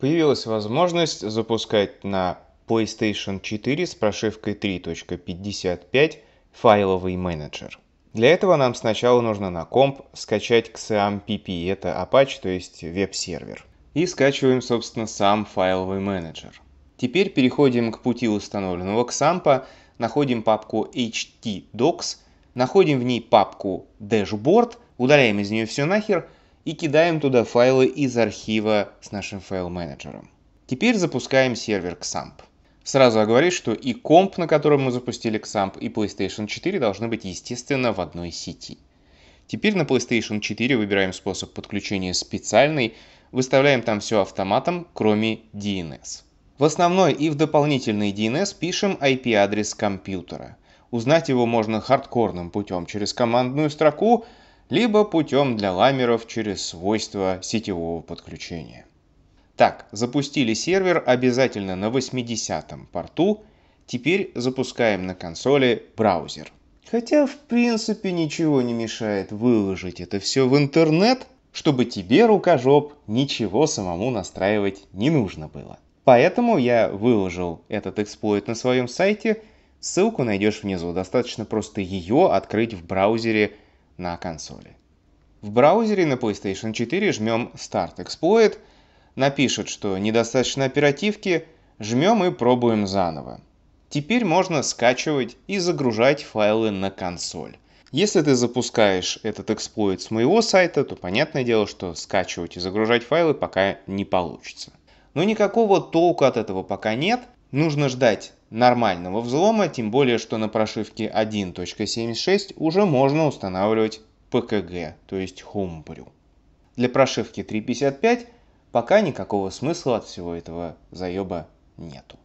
появилась возможность запускать на PlayStation 4 с прошивкой 3.55 файловый менеджер. Для этого нам сначала нужно на комп скачать XAMPP, это Apache, то есть веб-сервер. И скачиваем, собственно, сам файловый менеджер. Теперь переходим к пути установленного XAMPP, находим папку htdocs, находим в ней папку dashboard, удаляем из нее все нахер – и кидаем туда файлы из архива с нашим файл-менеджером. Теперь запускаем сервер XAMPP. Сразу оговорюсь, что и комп, на котором мы запустили XAMPP, и PlayStation 4 должны быть, естественно, в одной сети. Теперь на PlayStation 4 выбираем способ подключения специальный, выставляем там все автоматом, кроме DNS. В основной и в дополнительный DNS пишем IP-адрес компьютера. Узнать его можно хардкорным путем через командную строку, либо путем для ламеров через свойства сетевого подключения. Так, запустили сервер обязательно на 80-м порту, теперь запускаем на консоли браузер. Хотя в принципе ничего не мешает выложить это все в интернет, чтобы тебе, рукожоп, ничего самому настраивать не нужно было. Поэтому я выложил этот эксплойт на своем сайте, ссылку найдешь внизу, достаточно просто ее открыть в браузере на консоли. В браузере на PlayStation 4 жмем Start Exploit, напишет, что недостаточно оперативки, жмем и пробуем заново. Теперь можно скачивать и загружать файлы на консоль. Если ты запускаешь этот эксплойт с моего сайта, то понятное дело, что скачивать и загружать файлы пока не получится. Но никакого толка от этого пока нет. Нужно ждать нормального взлома, тем более, что на прошивке 1.76 уже можно устанавливать ПКГ, то есть Homebrew. Для прошивки 3.55 пока никакого смысла от всего этого заеба нету.